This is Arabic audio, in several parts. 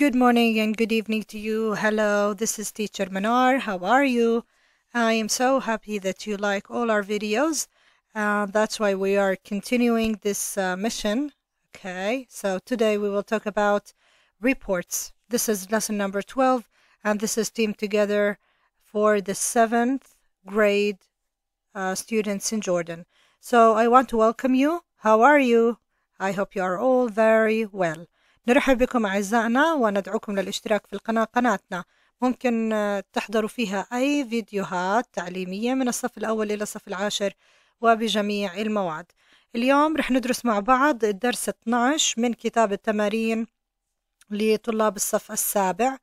Good morning and good evening to you. Hello, this is Teacher Manar. How are you? I am so happy that you like all our videos. Uh, that's why we are continuing this uh, mission. Okay, so today we will talk about reports. This is lesson number 12, and this is Team Together for the seventh grade uh, students in Jordan. So I want to welcome you. How are you? I hope you are all very well. نرحب بكم أعزائنا وندعوكم للاشتراك في القناة قناتنا ممكن آه، تحضروا فيها أي فيديوهات تعليمية من الصف الأول إلى الصف العاشر وبجميع المواد اليوم رح ندرس مع بعض الدرس 12 من كتاب التمارين لطلاب الصف السابع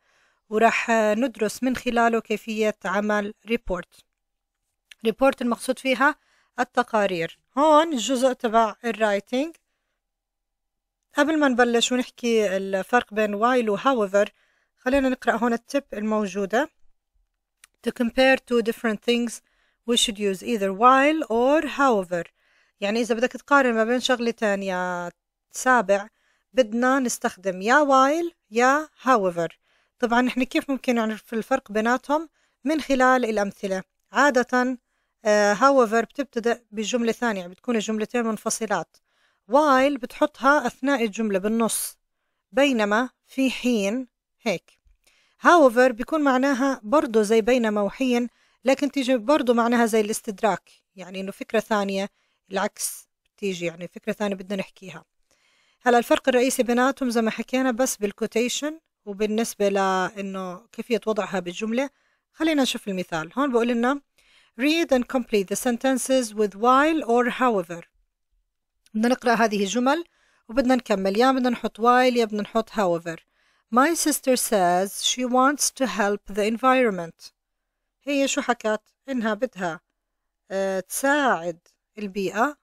ورح آه، ندرس من خلاله كيفية عمل ريبورت ريبورت المقصود فيها التقارير هون الجزء تبع الرايتنج قبل ما نبلش ونحكي الفرق بين while و however خلينا نقرأ هون التب الموجودة to compare two different things we should use either while or however يعني إذا بدك تقارن ما بين شغلتين يا سابع بدنا نستخدم يا while يا however طبعا نحن كيف ممكن نعرف الفرق بيناتهم من خلال الأمثلة عادة آه، however بتبتدأ بجملة ثانية بتكون الجملتين منفصلات while بتحطها أثناء الجملة بالنص بينما في حين هيك however بيكون معناها برضه زي بينما وحين لكن تيجي برضه معناها زي الاستدراك يعني إنه فكرة ثانية العكس تيجي يعني فكرة ثانية بدنا نحكيها هلا الفرق الرئيسي بيناتهم زي ما حكينا بس بالكوتيشن وبالنسبة لإنه كيفية وضعها بالجملة خلينا نشوف المثال هون بقول لنا read and complete the sentences with while or however بدنا نقرأ هذه الجمل وبدنا نكمل يا بدنا نحط while يا بدنا نحط however My sister says she wants to help the environment هي شو حكت إنها بدها آه، تساعد البيئة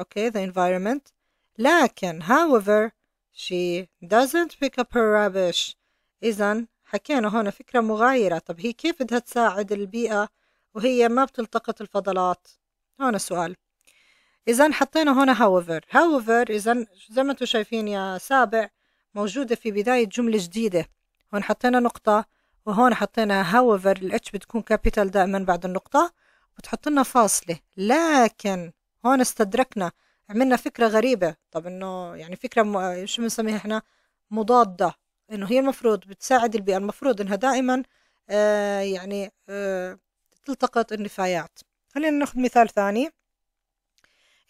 okay the environment لكن however she doesn't pick up her rubbish إذا حكينا هون فكرة مغايرة طب هي كيف بدها تساعد البيئة وهي ما بتلتقط الفضلات هون سؤال إذا حطينا هنا however however إذا زي ما انتم شايفين يا سابع موجودة في بداية جملة جديدة هون حطينا نقطة وهون حطينا however الاتش بتكون كابيتال دائما بعد النقطة وتحط لنا فاصلة لكن هون استدركنا عملنا فكرة غريبة طب انه يعني فكرة م... شو بنسميها احنا مضادة انه هي المفروض بتساعد البيئة المفروض انها دائما آه يعني آه تلتقط النفايات خلينا ناخذ مثال ثاني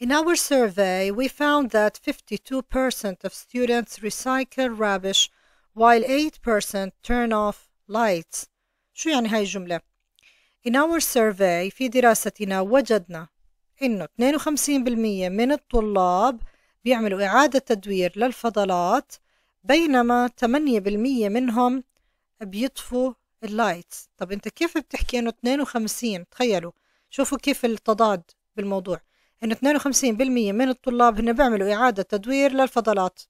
In our survey, we found that 52% of students recycle rubbish while 8% turn off lights. شو يعني هاي الجملة؟ In our survey في دراستنا وجدنا إنه 52% من الطلاب بيعملوا إعادة تدوير للفضلات بينما 8% منهم بيطفوا اللايتس طب أنت كيف بتحكي إنه 52 تخيلوا شوفوا كيف التضاد بالموضوع انه 52% من الطلاب هن بيعملوا إعادة تدوير للفضلات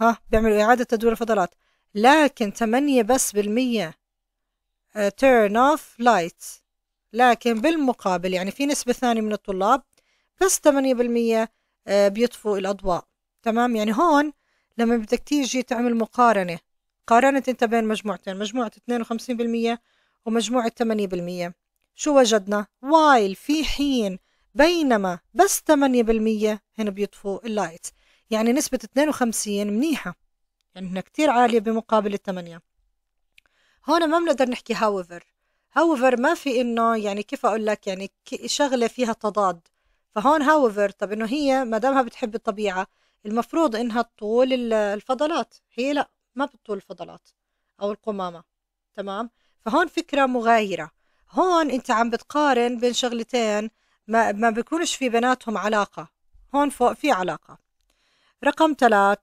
ها بيعملوا إعادة تدوير الفضلات لكن 8 بس بالمية آه، turn off lights لكن بالمقابل يعني في نسبة ثانية من الطلاب بس 8% آه، بيطفوا الأضواء تمام يعني هون لما بدك تيجي تعمل مقارنة قارنت انت بين مجموعتين مجموعة 52% ومجموعة 8% شو وجدنا؟ وايل في حين بينما بس 8% هن بيطفوا اللايتس يعني نسبة 52 منيحة يعني هنا كتير عالية بمقابل الثمانية هون ما بنقدر نحكي هاوفر هاوفر ما في انه يعني كيف اقول لك يعني شغلة فيها تضاد فهون هاوفر طب انه هي ما دامها بتحب الطبيعة المفروض انها تطول الفضلات هي لا ما بتطول الفضلات او القمامة تمام فهون فكرة مغايرة هون انت عم بتقارن بين شغلتين ما ما بيكونش في بيناتهم علاقة هون فوق في علاقة رقم ثلاث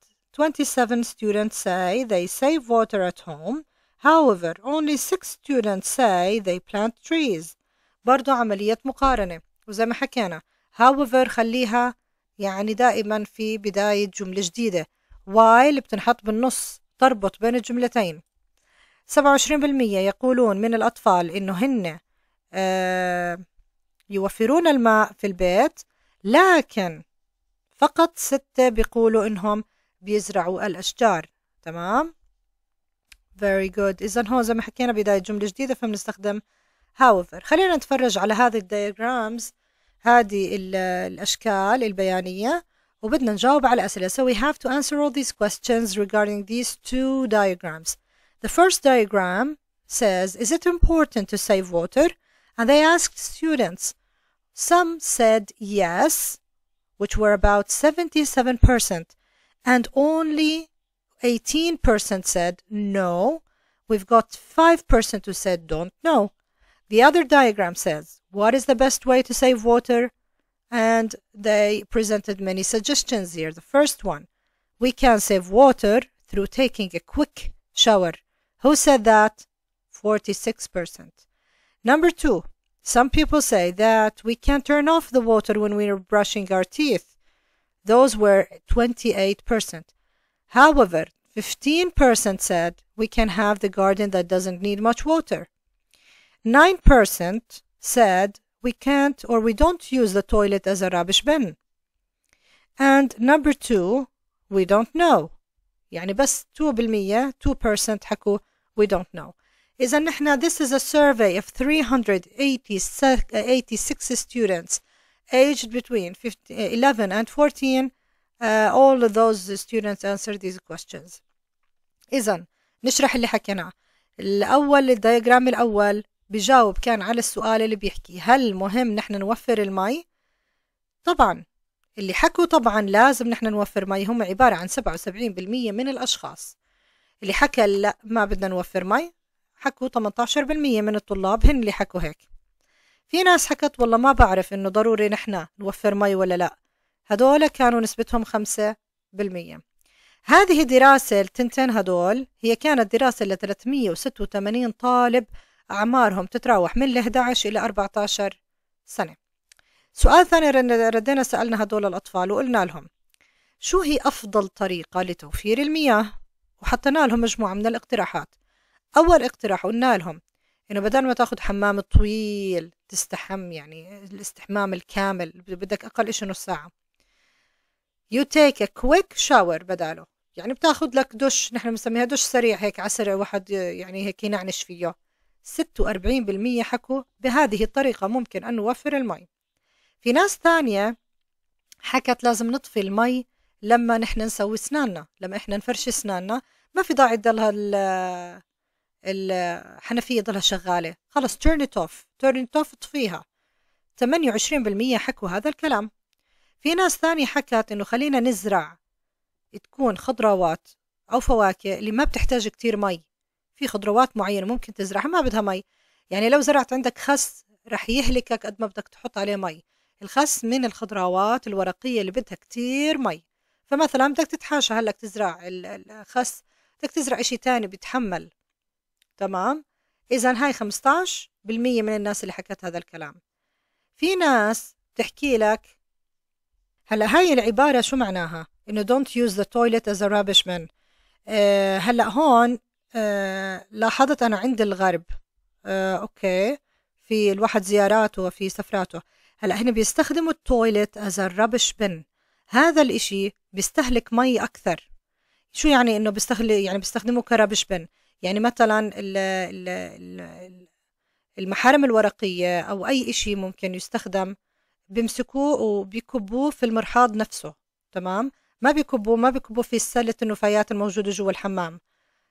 27 students say they save water at home however only 6 students say they plant trees برضو عملية مقارنة وزي ما حكينا however خليها يعني دائما في بداية جملة جديدة while بتنحط بالنص تربط بين الجملتين 27% يقولون من الأطفال إنه هن آه يوفرون الماء في البيت لكن فقط ستة بيقولوا إنهم بيزرعوا الأشجار تمام very good إذا هون زي ما حكينا بداية جملة جديدة فبنستخدم however خلينا نتفرج على هذه الدياجرامز هذه الأشكال البيانية وبدنا نجاوب على أسئلة so we have to answer all these questions regarding these two diagrams the first diagram says is it important to save water and they asked students Some said yes, which were about 77%, and only 18% said no. We've got 5% who said don't know. The other diagram says, what is the best way to save water? And they presented many suggestions here. The first one, we can save water through taking a quick shower. Who said that? 46%. Number two, some people say that we can turn off the water when we are brushing our teeth. Those were 28%. However, 15% said we can have the garden that doesn't need much water. 9% said we can't or we don't use the toilet as a rubbish bin. And number two, we don't know. يعني بس 2% 2% حكوا we don't know. إذا نحن this is a survey of 386 students aged between 11 and 14 uh, all of those students answered these questions إذا نشرح اللي حكيناه الأول الدياجرام الأول بجاوب كان على السؤال اللي بيحكي هل مهم نحن نوفر المي؟ طبعا اللي حكوا طبعا لازم نحن نوفر مي هم عبارة عن 77% من الأشخاص اللي حكى لا ما بدنا نوفر مي حكوا 18% من الطلاب هن اللي حكوا هيك في ناس حكت والله ما بعرف إنه ضروري نحن نوفر مي ولا لأ هدول كانوا نسبتهم 5% هذه الدراسة التنتين هدول هي كانت دراسة ل 386 طالب أعمارهم تتراوح من 11 إلى 14 سنة سؤال ثاني ردينا سألنا هدول الأطفال وقلنا لهم شو هي أفضل طريقة لتوفير المياه وحطينا لهم مجموعة من الاقتراحات أول اقتراح قلنا لهم إنه بدل ما تاخذ حمام طويل تستحم يعني الاستحمام الكامل بدك أقل شيء نص ساعة يو تيك a quick shower بداله يعني بتاخذ لك دش نحن بنسميها دش سريع هيك على واحد يعني هيك ينعنش فيه 46% حكوا بهذه الطريقة ممكن أن نوفر المي في ناس ثانية حكت لازم نطفي المي لما نحن نسوي اسناننا لما احنا نفرش اسناننا ما في داعي تضل الحنفيه ضلها شغاله خلص تيرن ات اوف تيرن ات اوف اطفيها 28% حكوا هذا الكلام في ناس ثانية حكت انه خلينا نزرع تكون خضروات او فواكه اللي ما بتحتاج كتير مي في خضروات معينة ممكن تزرعها ما بدها مي يعني لو زرعت عندك خس رح يهلكك قد ما بدك تحط عليه مي الخس من الخضروات الورقية اللي بدها كتير مي فمثلا بدك تتحاشى هلأ تزرع الخس بدك تزرع اشي تاني بيتحمل تمام اذا هاي 15% من الناس اللي حكت هذا الكلام في ناس بتحكي لك هلا هاي العباره شو معناها انه don't use the toilet as a rubbish man أه هلا هون أه لاحظت انا عند الغرب أه اوكي في الواحد زياراته وفي سفراته هلا هنا بيستخدموا التويلت از الربش بن هذا الاشي بيستهلك مي اكثر شو يعني انه بيستهلك يعني بيستخدموه كربش بن يعني مثلا المحارم الورقية أو أي إشي ممكن يستخدم بيمسكوه وبيكبوه في المرحاض نفسه تمام ما بيكبوه ما بيكبوه في سلة النفايات الموجودة جوا الحمام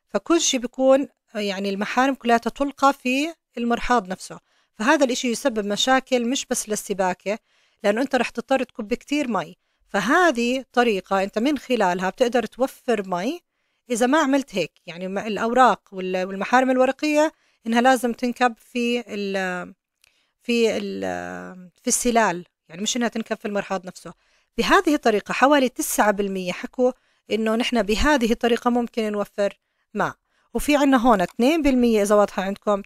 فكل شيء بيكون يعني المحارم كلها تلقى في المرحاض نفسه فهذا الإشي يسبب مشاكل مش بس للسباكة لأنه أنت رح تضطر تكب كتير مي فهذه طريقة أنت من خلالها بتقدر توفر مي إذا ما عملت هيك يعني الأوراق والمحارم الورقية إنها لازم تنكب في ال في ال في السلال يعني مش إنها تنكب في المرحاض نفسه بهذه الطريقة حوالي 9% حكوا إنه نحن بهذه الطريقة ممكن نوفر ماء وفي عنا هون 2% إذا واضحة عندكم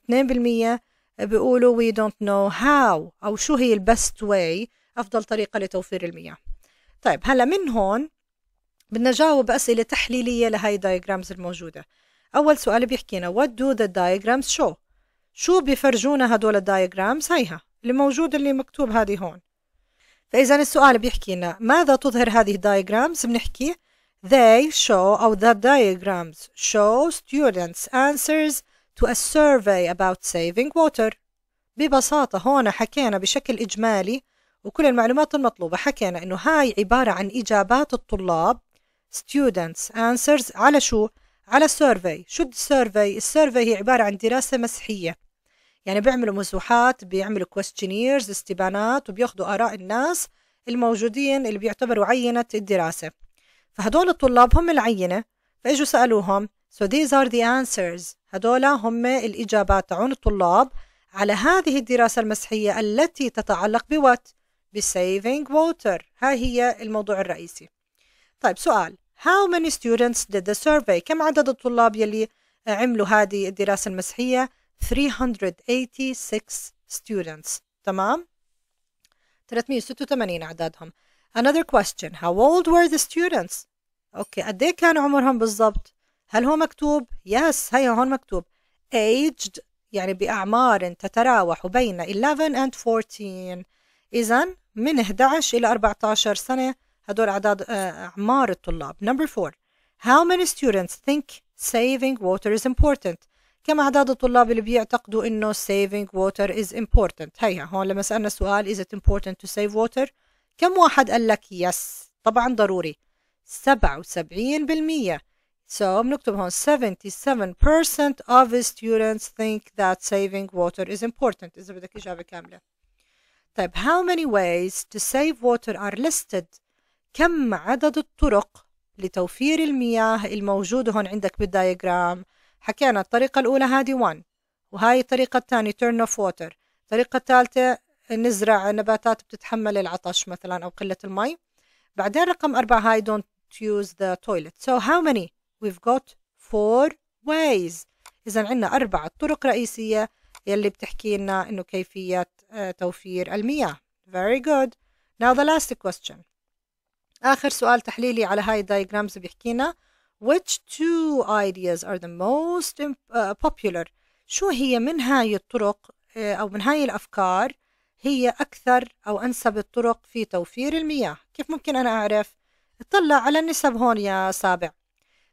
2% بيقولوا we don't know how أو شو هي البست واي أفضل طريقة لتوفير المياه طيب هلا من هون بدنا نجاوب أسئلة تحليلية لهاي الدايجرامز الموجودة أول سؤال بيحكينا what do the diagrams show شو بيفرجونا هدول الدايجرامز هيها اللي موجود اللي مكتوب هذه هون فإذا السؤال بيحكي لنا ماذا تظهر هذه الدايجرامز بنحكي they show أو the diagrams show students answers to a survey about saving water ببساطة هون حكينا بشكل إجمالي وكل المعلومات المطلوبة حكينا إنه هاي عبارة عن إجابات الطلاب students answers على شو؟ على survey شو السيرفي؟ السيرفي هي عبارة عن دراسة مسحية يعني بيعملوا مسوحات بيعملوا questionnaires استبانات وبياخذوا آراء الناس الموجودين اللي بيعتبروا عينة الدراسة فهدول الطلاب هم العينة فإجوا سألوهم so these are the answers هدول هم الإجابات تعون الطلاب على هذه الدراسة المسحية التي تتعلق بوات بسيفينج ووتر ها هي الموضوع الرئيسي طيب سؤال How many students did the survey? كم عدد الطلاب يلي عملوا هذه الدراسة المسحية? 386 students تمام 386 عددهم Another question How old were the students? أوكي قد إيه كان عمرهم بالضبط؟ هل هو مكتوب؟ Yes هيا هون مكتوب aged يعني بأعمار تتراوح بين 11 and 14 إذا من 11 إلى 14 سنة هدول أعداد أعمار الطلاب number four how many students think saving water is important كم أعداد الطلاب اللي بيعتقدوا إنه saving water is important هيا هون لما سألنا سؤال is it important to save water كم واحد قال لك yes طبعا ضروري 77% So بنكتب هون 77% of students think that saving water is important إذا بدك إجابة كاملة. طيب how many ways to save water are listed كم عدد الطرق لتوفير المياه الموجودة هون عندك بالدايجرام حكينا الطريقة الأولى هذه 1 وهاي الطريقة الثانية turn off water الطريقة الثالثة نزرع نباتات بتتحمل العطش مثلا أو قلة المي بعدين رقم أربعة هاي don't use the toilet so how many we've got four ways إذا عندنا أربعة طرق رئيسية يلي بتحكي لنا إنه كيفية آه، توفير المياه very good now the last question آخر سؤال تحليلي على هاي الدايجرامز بيحكينا which two ideas are the most uh, popular شو هي من هاي الطرق uh, أو من هاي الأفكار هي أكثر أو أنسب الطرق في توفير المياه كيف ممكن أنا أعرف اطلع على النسب هون يا سابع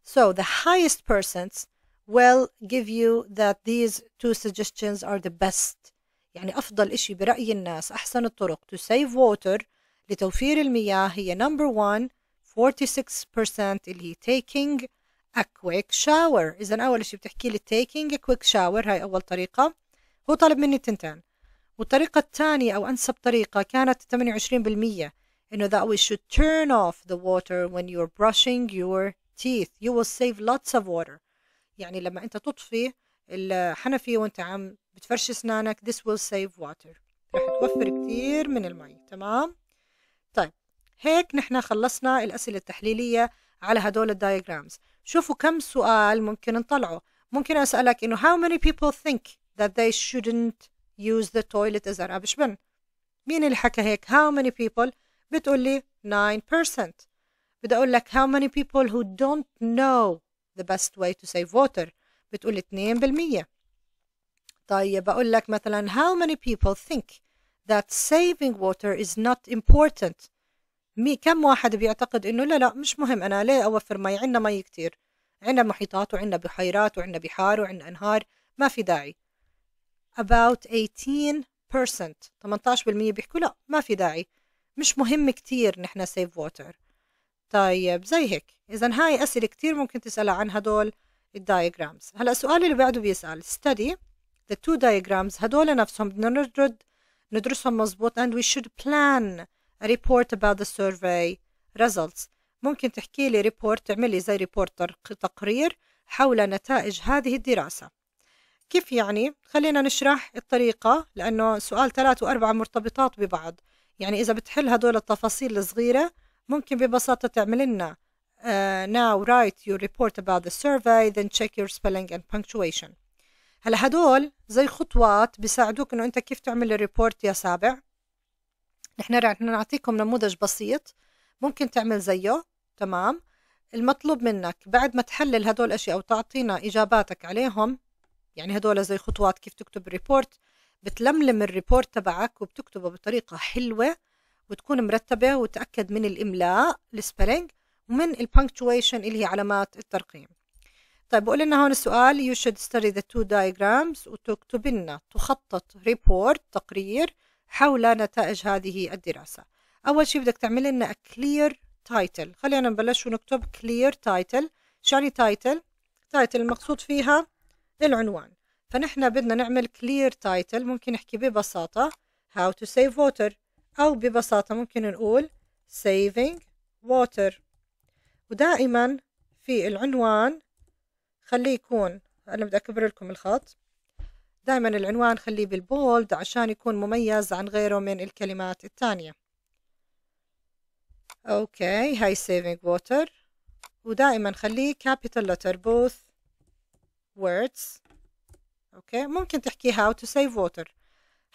So the highest persons will give you that these two suggestions are the best يعني أفضل إشي برأي الناس أحسن الطرق to save water لتوفير المياه هي نمبر one 46% اللي هي taking a quick shower إذا أول شيء بتحكي لي taking a quick shower هاي أول طريقة هو طلب مني التنتين والطريقة الثانية أو أنسب طريقة كانت 28% إنه that we should turn off the water when you're brushing your teeth you will save lots of water يعني لما أنت تطفي الحنفية وأنت عم بتفرش أسنانك this will save water رح توفر كتير من المي تمام طيب هيك نحن خلصنا الأسئلة التحليلية على هدول الدايجرامز شوفوا كم سؤال ممكن نطلعه ممكن أسألك إنه how many people think that they shouldn't use the toilet as a rubbish bin مين اللي حكى هيك how many people بتقول لي 9% بدي أقول لك how many people who don't know the best way to save water بتقول 2% طيب أقول لك مثلا how many people think that saving water is not important مي كم واحد بيعتقد انه لا لا مش مهم انا ليه اوفر مي عندنا مي كتير عندنا محيطات وعندنا بحيرات وعندنا بحار وعندنا انهار ما في داعي about 18% 18% بيحكوا لا ما في داعي مش مهم كتير نحن سيف ووتر طيب زي هيك اذا هاي اسئله كتير ممكن تسالها عن هدول الدايجرامز هلا السؤال اللي بعده بيسال study the two diagrams هدول نفسهم بدنا نرد ندرسهم مزبوط and we should plan a report about the survey results ممكن تحكي لي ريبورت تعملي زي ريبورت تقرير حول نتائج هذه الدراسة كيف يعني؟ خلينا نشرح الطريقة لأنه سؤال ثلاثة وأربعة مرتبطات ببعض يعني إذا بتحل هدول التفاصيل الصغيرة ممكن ببساطة تعمل لنا uh, now write your report about the survey then check your spelling and punctuation هلا هدول زي خطوات بيساعدوك انه انت كيف تعمل الريبورت يا سابع نحن رح نعطيكم نموذج بسيط ممكن تعمل زيه تمام المطلوب منك بعد ما تحلل هدول الاشياء وتعطينا اجاباتك عليهم يعني هدول زي خطوات كيف تكتب ريبورت بتلملم الريبورت تبعك وبتكتبه بطريقة حلوة وتكون مرتبة وتأكد من الإملاء السبيلنج ومن البنكتويشن اللي هي علامات الترقيم طيب بقول لنا هون السؤال you should study the two diagrams وتكتب لنا تخطط ريبورت تقرير حول نتائج هذه الدراسة أول شيء بدك تعمل لنا clear title خلينا نبلش ونكتب clear title شو يعني title؟ title المقصود فيها العنوان فنحن بدنا نعمل clear title ممكن نحكي ببساطة how to save water أو ببساطة ممكن نقول saving water ودائما في العنوان خليه يكون أنا بدي أكبر لكم الخط دائما العنوان خليه بالبولد عشان يكون مميز عن غيره من الكلمات الثانية أوكي هاي saving water ودائما خليه capital letter both words أوكي ممكن تحكي how to save water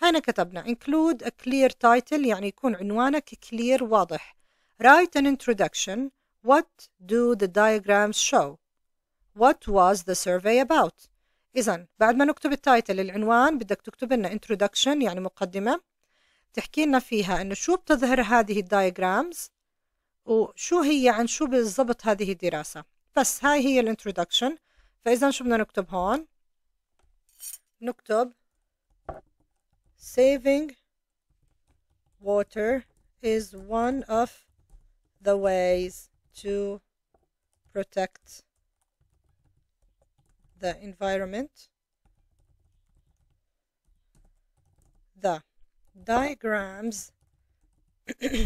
هنا كتبنا include a clear title يعني يكون عنوانك clear واضح write an introduction what do the diagrams show What was the survey about? إذا بعد ما نكتب التايتل العنوان بدك تكتب لنا introduction يعني مقدمة تحكي لنا فيها إنه شو بتظهر هذه الدايجرامز وشو هي عن شو بالضبط هذه الدراسة بس هاي هي الانترودكشن فإذا شو بدنا نكتب هون نكتب saving water is one of the ways to protect the environment, the diagrams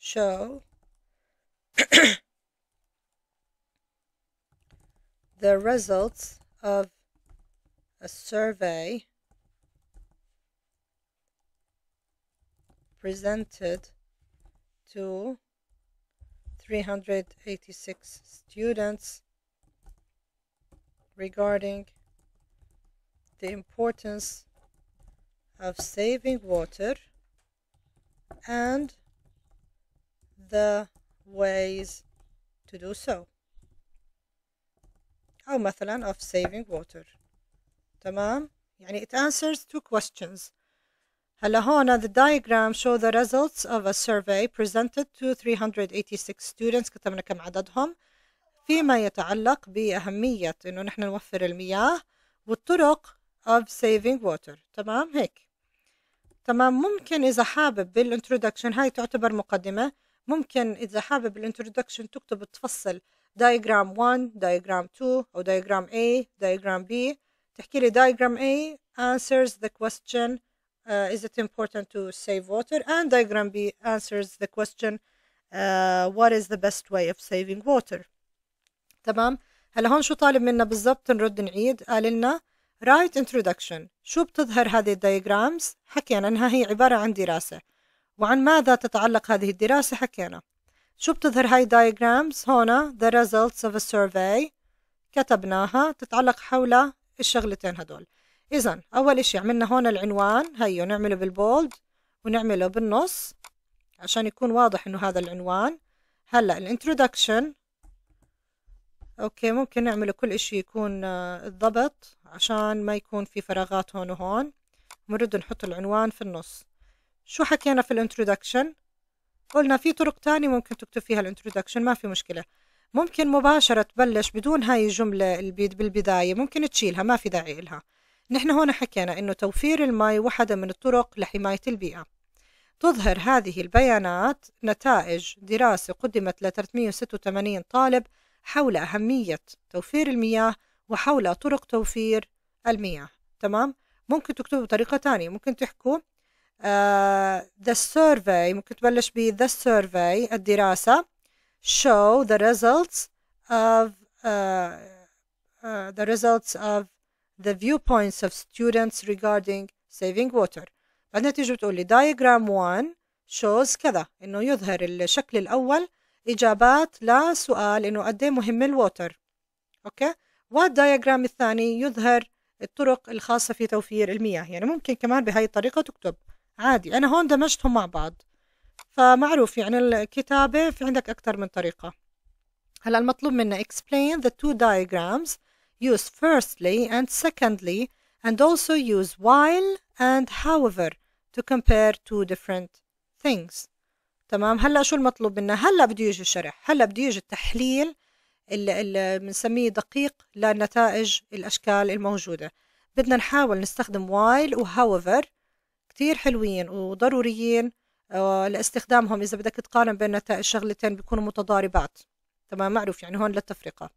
show the results of a survey presented to 386 students regarding the importance of saving water and the ways to do so How مثلا of saving water Tamam. يعني it answers two questions هلا هون the diagram show the results of a survey presented to 386 students كتبنا كم عددهم فيما يتعلق بأهمية إنه نحن نوفر المياه والطرق of saving water تمام هيك تمام ممكن إذا حابب بالانترودكشن هاي تعتبر مقدمة ممكن إذا حابب بالانترودكشن تكتب تفصل diagram 1 diagram 2 أو diagram A diagram B تحكي لي diagram A answers the question uh, is it important to save water? And diagram B answers the question uh, what is the best way of saving water? تمام هلا هون شو طالب منا بالضبط نرد نعيد قال لنا رايت انترودكشن شو بتظهر هذه الدايجرامز حكينا انها هي عبارة عن دراسة وعن ماذا تتعلق هذه الدراسة حكينا شو بتظهر هاي الدايجرامز هنا the results of a survey كتبناها تتعلق حول الشغلتين هدول إذا أول إشي عملنا هون العنوان هيو نعمله بالبولد ونعمله بالنص عشان يكون واضح إنه هذا العنوان هلا الانترودكشن أوكي ممكن نعمله كل إشي يكون آه، الضبط عشان ما يكون في فراغات هون وهون ونرد نحط العنوان في النص شو حكينا في الانترودكشن قلنا في طرق تانية ممكن تكتب فيها الانترودكشن ما في مشكلة ممكن مباشرة تبلش بدون هاي الجملة بالبداية ممكن تشيلها ما في داعي إلها نحن هنا حكينا أنه توفير الماء واحدة من الطرق لحماية البيئة تظهر هذه البيانات نتائج دراسة قدمت ل 386 طالب حول أهمية توفير المياه وحول طرق توفير المياه تمام؟ ممكن تكتبوا بطريقة تانية ممكن تحكوا uh, The survey ممكن تبلش ب the survey الدراسة show the results of uh, uh, the results of the viewpoints of students regarding saving water بعدين تيجي بتقول لي diagram 1 shows كذا انه يظهر الشكل الاول اجابات لسؤال انه قد ايه مهم الووتر اوكي والدياجرام الثاني يظهر الطرق الخاصة في توفير المياه يعني ممكن كمان بهاي الطريقة تكتب عادي أنا هون دمجتهم مع بعض فمعروف يعني الكتابة في عندك أكثر من طريقة هلا المطلوب منا explain the two diagrams use firstly and secondly and also use while and however to compare two different things تمام هلا شو المطلوب منا هلا بده يجي الشرح هلا بده يجي التحليل اللي بنسميه دقيق لنتائج الاشكال الموجوده بدنا نحاول نستخدم while و however كثير حلوين وضروريين آه، لاستخدامهم اذا بدك تقارن بين نتائج شغلتين بيكونوا متضاربات تمام معروف يعني هون للتفرقه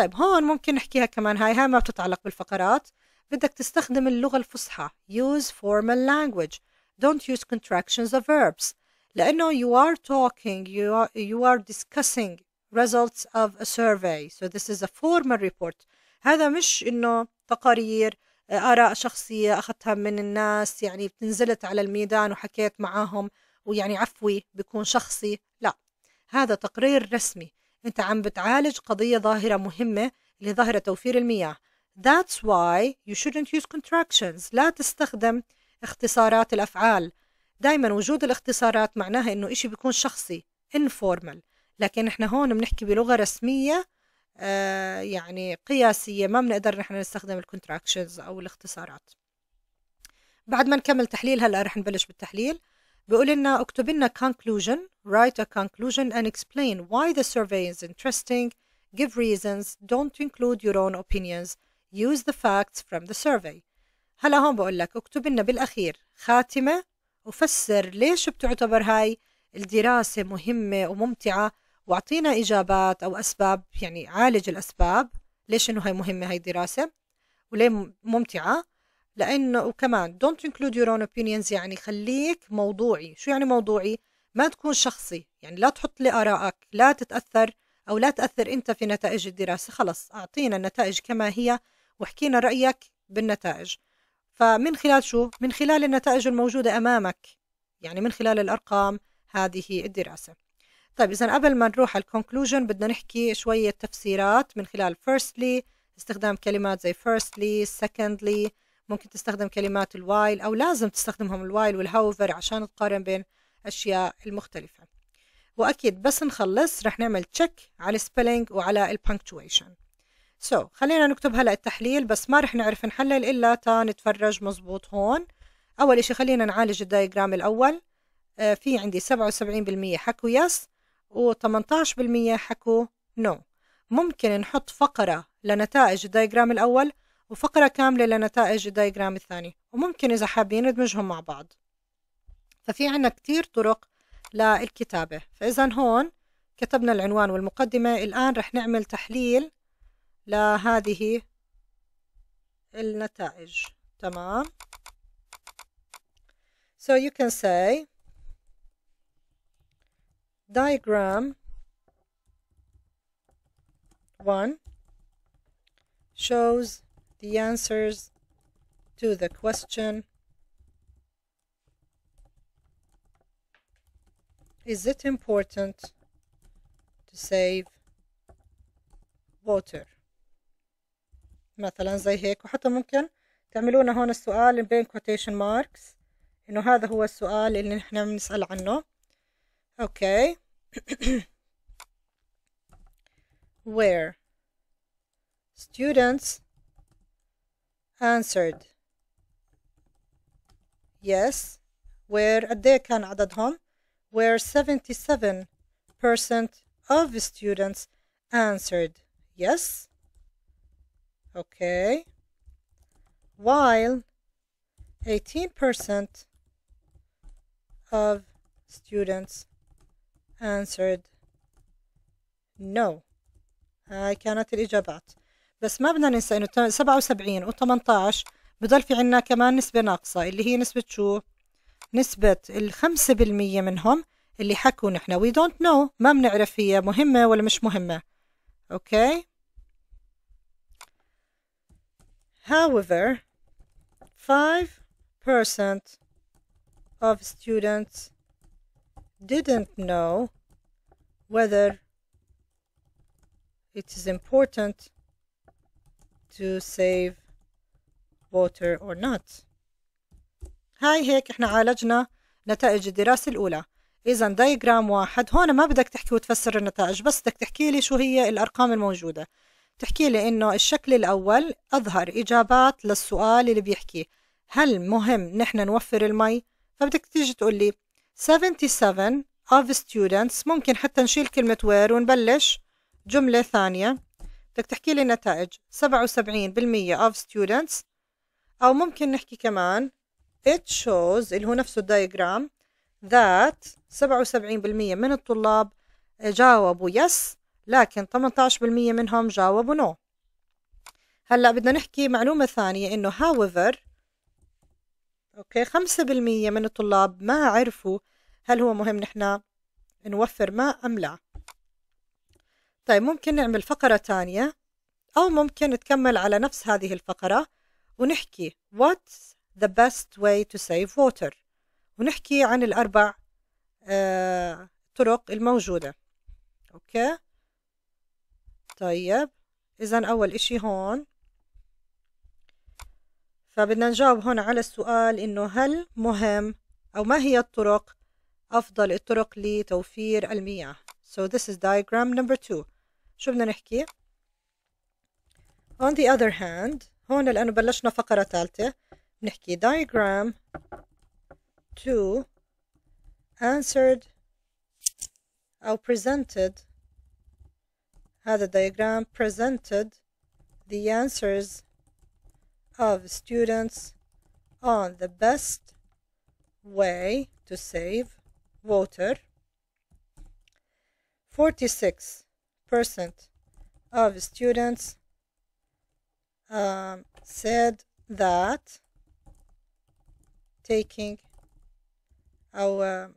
طيب هون ممكن نحكيها كمان هاي هاي ما بتتعلق بالفقرات بدك تستخدم اللغة الفصحى use formal language don't use contractions of verbs لأنه you are talking you are, you are discussing results of a survey so this is a formal report هذا مش إنه تقارير آراء شخصية أخذتها من الناس يعني بتنزلت على الميدان وحكيت معاهم ويعني عفوي بيكون شخصي لا هذا تقرير رسمي انت عم بتعالج قضيه ظاهره مهمه اللي ظاهره توفير المياه That's why you shouldn't use contractions لا تستخدم اختصارات الافعال دائما وجود الاختصارات معناها انه إشي بيكون شخصي informal لكن احنا هون بنحكي بلغه رسميه آه يعني قياسيه ما بنقدر نحن نستخدم الكونتراكشنز او الاختصارات بعد ما نكمل تحليل هلا رح نبلش بالتحليل بيقول لنا اكتب لنا conclusion write a conclusion and explain why the survey is interesting give reasons don't include your own opinions use the facts from the survey هلا هون بقول لك اكتب لنا بالاخير خاتمه وفسر ليش بتعتبر هاي الدراسه مهمه وممتعه واعطينا اجابات او اسباب يعني عالج الاسباب ليش انه هاي مهمه هاي الدراسه وليه ممتعه لانه وكمان don't include your own opinions يعني خليك موضوعي شو يعني موضوعي ما تكون شخصي يعني لا تحط لي ارائك لا تتاثر او لا تاثر انت في نتائج الدراسه خلص اعطينا النتائج كما هي واحكينا رايك بالنتائج فمن خلال شو من خلال النتائج الموجوده امامك يعني من خلال الارقام هذه الدراسه طيب اذا قبل ما نروح على الكونكلوجن بدنا نحكي شويه تفسيرات من خلال فيرستلي استخدام كلمات زي فيرستلي سكندلي ممكن تستخدم كلمات الوايل أو لازم تستخدمهم الوايل والهاوفر عشان تقارن بين أشياء المختلفة وأكيد بس نخلص رح نعمل تشيك على السبيلينج وعلى البنكتويشن سو so, خلينا نكتب هلأ التحليل بس ما رح نعرف نحلل إلا تا نتفرج مزبوط هون أول إشي خلينا نعالج الدايجرام الأول آه في عندي 77% حكوا يس و18% حكوا نو no. ممكن نحط فقرة لنتائج الدايجرام الأول وفقرة كاملة لنتائج الدايجرام الثاني وممكن إذا حابين ندمجهم مع بعض ففي عنا كتير طرق للكتابة فإذا هون كتبنا العنوان والمقدمة الآن رح نعمل تحليل لهذه النتائج تمام So you can say diagram 1 shows the answers to the question Is it important to save water? مثلا زي هيك وحتى ممكن تعملون هون السؤال بين quotation marks انه هذا هو السؤال اللي نحن بنسأل عنه okay. where students answered yes where قد can Adadham, where 77% of students answered yes okay while 18% of students answered no I tell you about بس ما بدنا ننسى انه 77 و18 بضل في عنا كمان نسبة ناقصة اللي هي نسبة شو؟ نسبة الخمسة بالمية منهم اللي حكوا نحن وي دونت نو ما بنعرف هي مهمة ولا مش مهمة اوكي however 5% of students didn't know whether it is important to save water or not هاي هيك احنا عالجنا نتائج الدراسة الأولى إذا دايجرام واحد هون ما بدك تحكي وتفسر النتائج بس بدك تحكي لي شو هي الأرقام الموجودة تحكي لي إنه الشكل الأول أظهر إجابات للسؤال اللي بيحكي هل مهم نحن نوفر المي فبدك تيجي تقول لي 77 of students ممكن حتى نشيل كلمة وير ونبلش جملة ثانية بدك تحكي لي النتائج 77% of students أو ممكن نحكي كمان it shows اللي هو نفسه الدايجرام that 77% من الطلاب جاوبوا يس لكن 18% منهم جاوبوا نو no. هلا بدنا نحكي معلومة ثانية إنه however أوكي 5% من الطلاب ما عرفوا هل هو مهم نحن نوفر ماء أم لا طيب ممكن نعمل فقرة تانية أو ممكن نكمل على نفس هذه الفقرة ونحكي What's the best way to save water ونحكي عن الأربع آه طرق الموجودة أوكي طيب إذا أول إشي هون فبدنا نجاوب هون على السؤال إنه هل مهم أو ما هي الطرق أفضل الطرق لتوفير المياه So this is diagram number two شو بدنا نحكي on the other hand هون لأنه بلشنا فقرة ثالثة بنحكي diagram 2 answered or presented هذا diagram presented the answers of students on the best way to save water 46% of students um, said that taking our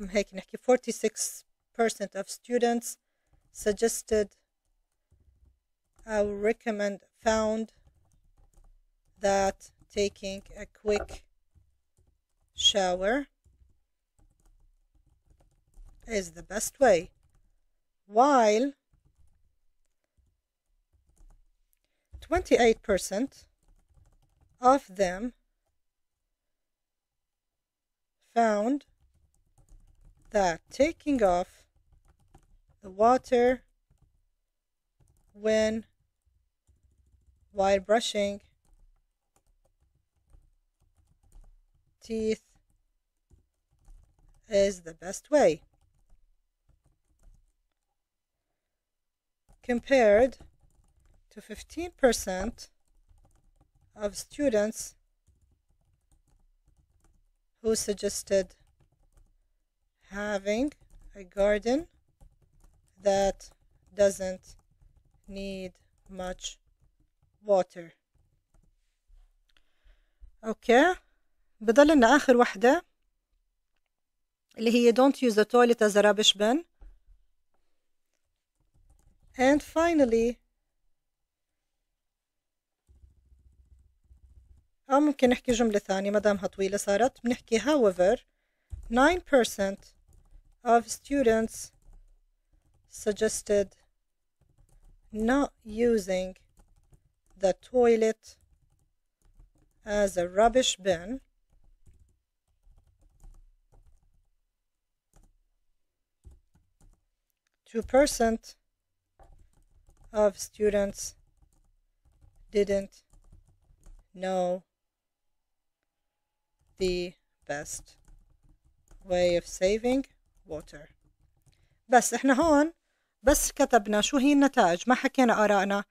هيك um, 46% of students suggested أو recommend found that taking a quick shower is the best way. While 28% of them found that taking off the water when while brushing teeth is the best way. compared to 15% of students who suggested having a garden that doesn't need much water اوكي بضل لنا اخر وحده اللي هي don't use the toilet as a rubbish bin and finally أو ممكن نحكي جملة ثانية مدامها طويلة صارت بنحكي however 9% of students suggested not using the toilet as a rubbish bin Two percent of students didn't know the best way of saving water بس احنا هون بس كتبنا شو هي النتائج ما حكينا آرائنا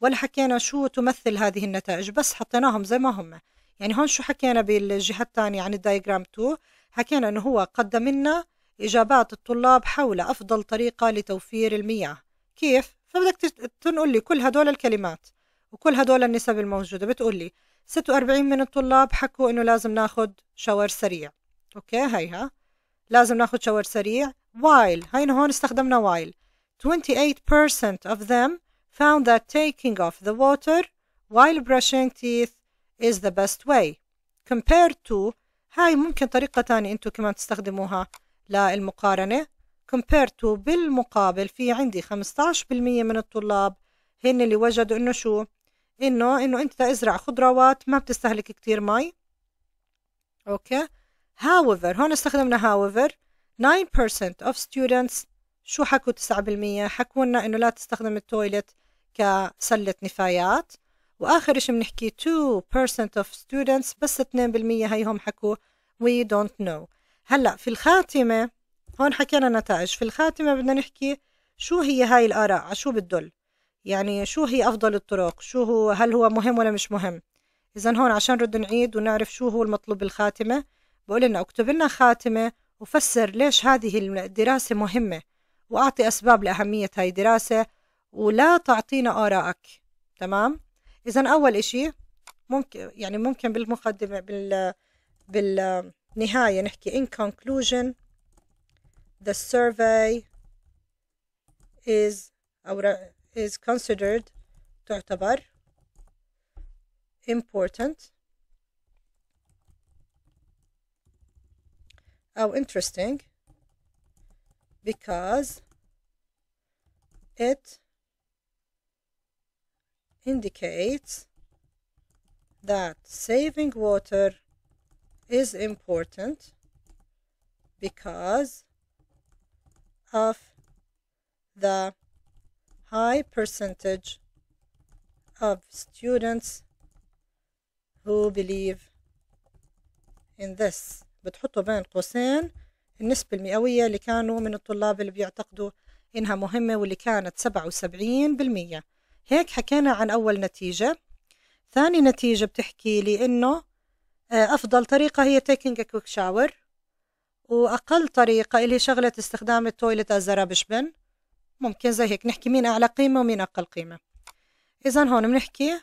ولا حكينا شو تمثل هذه النتائج بس حطيناهم زي ما هم يعني هون شو حكينا بالجهة الثانية عن الدايجرام 2 حكينا انه هو قدم لنا اجابات الطلاب حول افضل طريقة لتوفير المياه كيف فبدك تنقل لي كل هدول الكلمات وكل هدول النسب الموجودة بتقول لي 46 من الطلاب حكوا إنه لازم ناخد شاور سريع أوكي هيها لازم ناخد شاور سريع while هين هون استخدمنا while 28% of them found that taking off the water while brushing teeth is the best way compared to هاي ممكن طريقة تانية انتو كمان تستخدموها للمقارنة compared to بالمقابل في عندي 15% من الطلاب هن اللي وجدوا انه شو انه انه انت تزرع خضروات ما بتستهلك كتير مي اوكي however هون استخدمنا however 9% of students شو حكوا 9% حكوا لنا انه لا تستخدم التويلت كسلة نفايات واخر شيء بنحكي 2% of students بس 2% هيهم حكوا we don't know هلا في الخاتمة هون حكينا نتائج في الخاتمة بدنا نحكي شو هي هاي الآراء على شو بتدل يعني شو هي أفضل الطرق شو هو هل هو مهم ولا مش مهم إذا هون عشان رد نعيد ونعرف شو هو المطلوب بالخاتمة بقول لنا اكتب لنا خاتمة وفسر ليش هذه الدراسة مهمة وأعطي أسباب لأهمية هاي الدراسة ولا تعطينا آرائك تمام إذا أول إشي ممكن يعني ممكن بالمقدمة بال بالنهاية نحكي in conclusion the survey is uh, is considered تعتبر important how interesting because it indicates that saving water is important because of the high percentage of students who believe in this بتحطوا بين قوسين النسبة المئوية اللي كانوا من الطلاب اللي بيعتقدوا إنها مهمة واللي كانت سبعة وسبعين بالمية هيك حكينا عن أول نتيجة ثاني نتيجة بتحكي لي إنه آه، أفضل طريقة هي taking a quick shower واقل طريقه اللي شغله استخدام التويلت از ربش بن ممكن زي هيك نحكي مين اعلى قيمه ومين اقل قيمه اذا هون بنحكي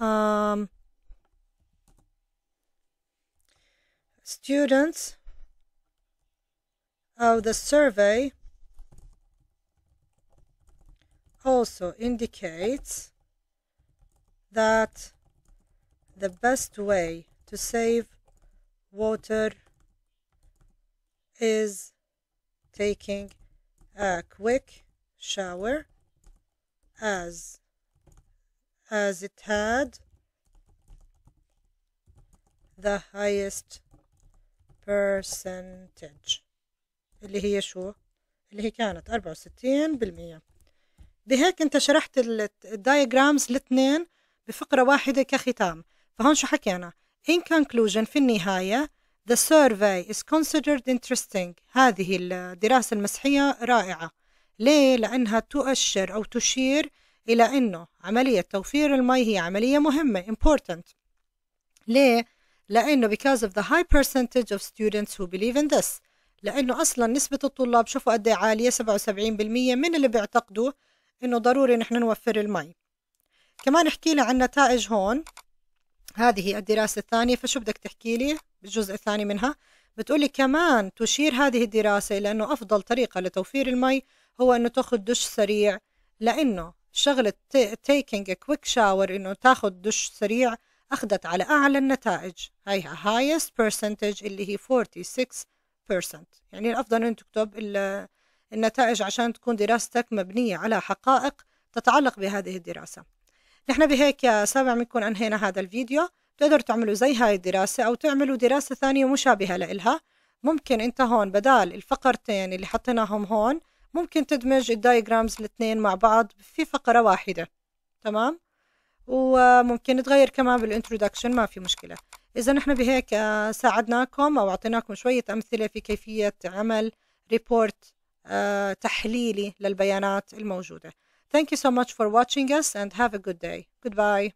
um, students of the survey also indicates that the best way to save water is taking a quick shower as as it had the highest percentage اللي هي شو اللي هي كانت 64% بهيك انت شرحت الدايجرامز الاثنين بفقرة واحدة كختام فهون شو حكينا in conclusion في النهاية The survey is considered interesting هذه الدراسة المسحية رائعة ليه؟ لأنها تؤشر أو تشير إلى أنه عملية توفير المي هي عملية مهمة important ليه؟ لأنه because of the high percentage of students who believe in this لأنه أصلا نسبة الطلاب شوفوا قد إيه عالية 77% من اللي بيعتقدوا أنه ضروري نحن نوفر المي كمان احكي لي عن نتائج هون هذه الدراسة الثانية فشو بدك تحكي لي بالجزء الثاني منها بتقولي كمان تشير هذه الدراسة إلى أنه أفضل طريقة لتوفير المي هو أنه تاخذ دش سريع لأنه شغلة تيكينج كويك شاور إنه تاخذ دش سريع أخذت على أعلى النتائج هاي highest percentage اللي هي 46% يعني الأفضل أن تكتب النتائج عشان تكون دراستك مبنية على حقائق تتعلق بهذه الدراسة نحن بهيك يا سامع منكم أنهينا هذا الفيديو بتقدروا تعملوا زي هاي الدراسة أو تعملوا دراسة ثانية مشابهة لإلها ممكن أنت هون بدال الفقرتين اللي حطيناهم هون ممكن تدمج الدايجرامز الاثنين مع بعض في فقرة واحدة تمام؟ وممكن تغير كمان بالانترودكشن ما في مشكلة إذا نحن بهيك ساعدناكم أو أعطيناكم شوية أمثلة في كيفية عمل ريبورت آه، تحليلي للبيانات الموجودة Thank you so much for watching us and have a good day. Goodbye.